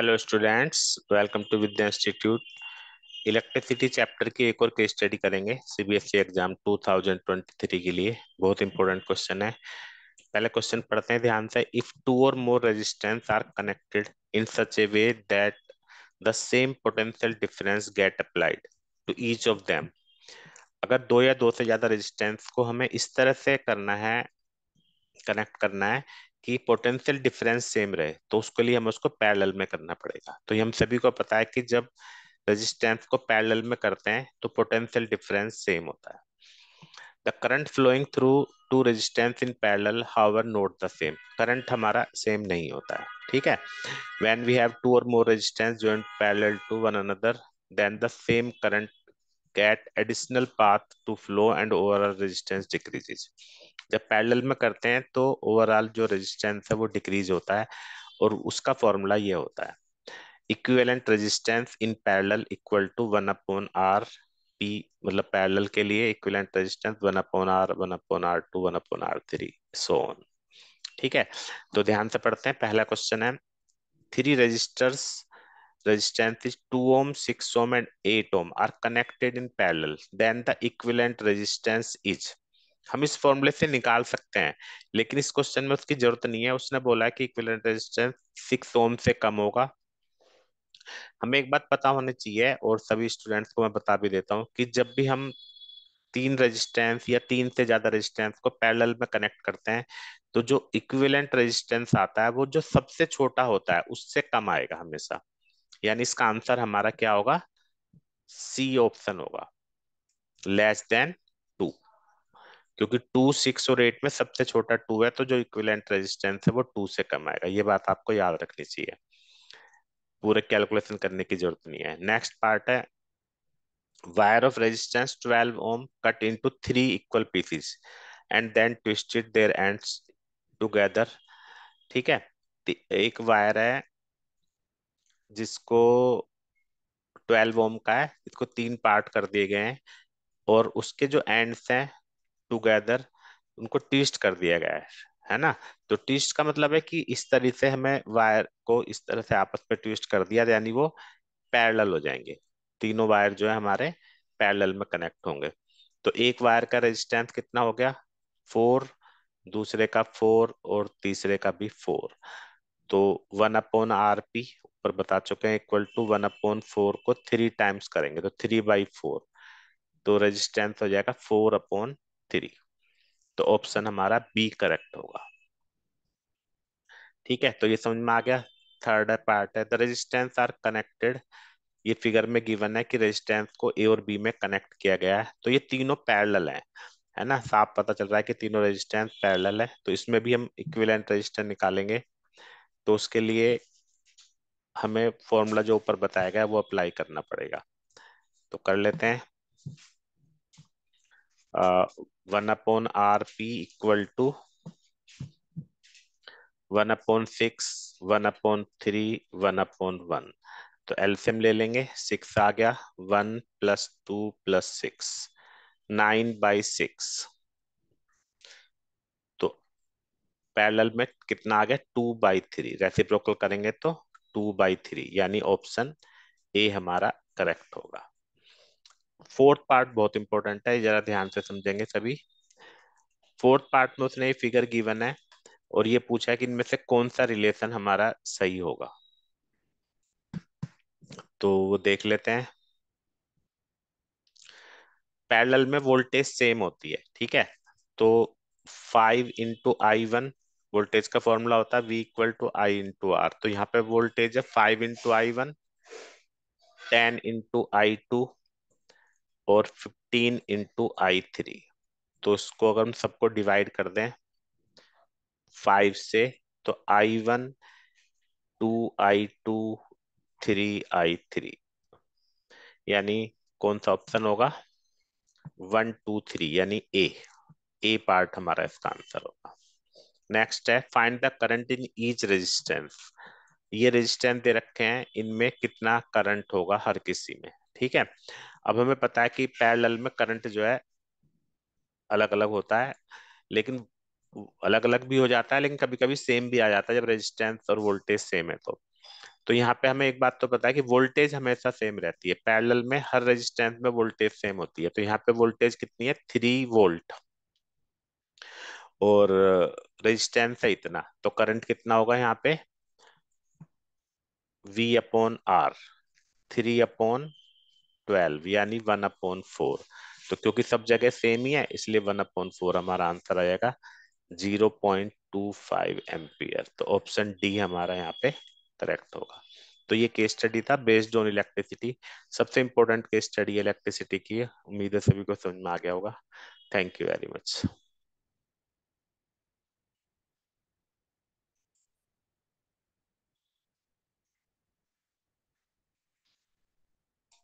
Hello students welcome to Vidya institute electricity chapter की एक और केस स्टडी करेंगे सीबीएसई एग्जाम 2023 के लिए बहुत इंपॉर्टेंट क्वेश्चन है पहले क्वेश्चन पढ़ते हैं ध्यान से if two or more resistance are connected in such a way that the same potential difference get applied to each of them अगर दो या दो से ज्यादा रजिस्टेंस को हमें इस तरह से करना है कनेक्ट करना है कि पोटेंशियल डिफरेंस सेम रहे तो उसके लिए हमें उसको पैरेलल में करना पड़ेगा तो हम सभी को पता है कि जब रेजिस्टेंस को पैरेलल में करते हैं तो पोटेंशियल डिफरेंस सेम होता है the current flowing through two resistance in parallel however not the same current हमारा सेम नहीं होता है ठीक है when we have two or more resistance joint parallel to one another then the same current get additional path to flow and overall resistance decreases. जब parallel में करते हैं तो ओवरऑल जो रेजिस्टेंस है वो डिक्रीज होता है और उसका फॉर्मूला ये होता है equivalent resistance in parallel equal to one upon R P मतलब पैरेलल के लिए equivalent resistance one upon R one upon R two one upon R three so on ठीक है तो ध्यान से पढ़ते हैं पहला क्वेश्चन है three resistors resistance is 2 ohm 6 ohm and 8 ohm are connected in parallel then the equivalent resistance is हम इस फॉर्मूले से निकाल सकते हैं लेकिन इस क्वेश्चन में उसकी जरूरत नहीं है उसने बोला है कि इक्विवेलेंट रेजिस्टेंस सिक्स ओम से कम होगा हमें एक बात पता होनी चाहिए और सभी स्टूडेंट्स को मैं बता भी देता हूं कि जब भी हम तीन रेजिस्टेंस या तीन से ज्यादा रेजिस्टेंस को पैरेलल में कनेक्ट करते हैं तो जो इक्विवेलेंट रेजिस्टेंस आता है वो जो सबसे छोटा होता है उससे कम आएगा हमेशा यानी इसका आंसर हमारा क्या होगा सी ऑप्शन होगा लेस देन टू क्योंकि टू सिक्स और एट में सबसे छोटा टू है तो जो इक्विलेंट रेजिस्टेंस है वो टू से कम आएगा ये बात आपको याद रखनी चाहिए पूरे कैलकुलेशन करने की जरूरत नहीं है नेक्स्ट पार्ट है wire of resistance 12 ohm cut into three equal pieces and then twisted their ends together ठीक है तो एक वायर है जिसको ट्वेल्व ओम का है इसको तीन पार्ट कर दिए गए हैं और उसके जो एंड्स हैं टुगेदर उनको ट्विस्ट कर दिया गया है है ना तो ट्विस्ट का मतलब है कि इस तरह से हमें वायर को इस तरह से आपस में ट्विस्ट कर दिया यानी वो पैरेलल हो जाएंगे तीनों वायर जो है हमारे पैरेलल में कनेक्ट होंगे तो एक वायर का रेजिस्टेंस कितना हो गया फोर दूसरे का फोर और तीसरे का भी फोर तो वन अपॉन आर पी पर बता चुके हैं equal to one upon four को थ्री टाइम्स करेंगे तो थ्री बाई फोर तो रेजिस्टेंस हो जाएगा फोर अपॉन थ्री तो ऑप्शन हमारा बी करेक्ट होगा ठीक है तो ये समझ में आ गया थर्ड पार्ट है द रेजिस्टेंस आर कनेक्टेड ये फिगर में गिवन है कि रेजिस्टेंस को ए और बी में कनेक्ट किया गया है तो ये तीनों पैरेलल है है ना साफ पता चल रहा है कि तीनों रेजिस्टेंस पैरेलल है तो इसमें भी हम इक्विवेलेंट रेजिस्टेंस निकालेंगे तो उसके लिए हमें फॉर्मूला जो ऊपर बताया गया वो अप्लाई करना पड़ेगा तो कर लेते हैं one upon R P equal to one upon six one upon three one upon one तो एल्सियम ले लेंगे सिक्स आ गया one plus two plus six nine by six तो पैरेलल में कितना आ गया टू बाई थ्री रेसिप्रोकल करेंगे तो टू बाई थ्री यानी ऑप्शन ए हमारा करेक्ट होगा फोर्थ पार्ट बहुत इंपॉर्टेंट है जरा ध्यान से समझेंगे सभी फोर्थ पार्ट में उसने फिगर गिवन है और ये पूछा है कि इनमें से कौन सा रिलेशन हमारा सही होगा तो वो देख लेते हैं पैरेलल में वोल्टेज सेम होती है ठीक है तो five into I one voltage का फॉर्मूला होता है V equal to I into R तो यहाँ पे वोल्टेज है five into I one ten into I two और फिफ्टीन इंटू आई थ्री तो इसको अगर हम सबको डिवाइड कर दें फाइव से तो I one two I two three I three यानी कौन सा ऑप्शन होगा वन टू थ्री यानी ए ए पार्ट हमारा इसका आंसर होगा नेक्स्ट है find the current in each resistance ये रेजिस्टेंस दे रखे हैं इनमें कितना करंट होगा हर किसी में ठीक है अब हमें पता है कि पैरेलल में करंट जो है अलग अलग होता है लेकिन अलग अलग भी हो जाता है लेकिन कभी कभी सेम भी आ जाता है जब रेजिस्टेंस और वोल्टेज सेम है तो तो यहाँ पे हमें एक बात तो पता है कि वोल्टेज हमेशा सेम रहती है पैरेलल में हर रेजिस्टेंस में वोल्टेज सेम होती है तो यहाँ पे वोल्टेज कितनी है थ्री वोल्ट और रेजिस्टेंस है इतना तो करंट कितना होगा यहाँ पे V upon R three upon twelve यानी वन अपॉन फोर तो क्योंकि सब जगह सेम ही है इसलिए वन अपॉन फोर हमारा आंसर आ जाएगा zero point two five ampere तो ऑप्शन डी हमारा यहाँ पे करेक्ट होगा तो ये केस स्टडी था बेस्ड ऑन इलेक्ट्रिसिटी सबसे इंपॉर्टेंट केस स्टडी इलेक्ट्रिसिटी की उम्मीद है सभी को समझ में आ गया होगा थैंक यू वेरी मच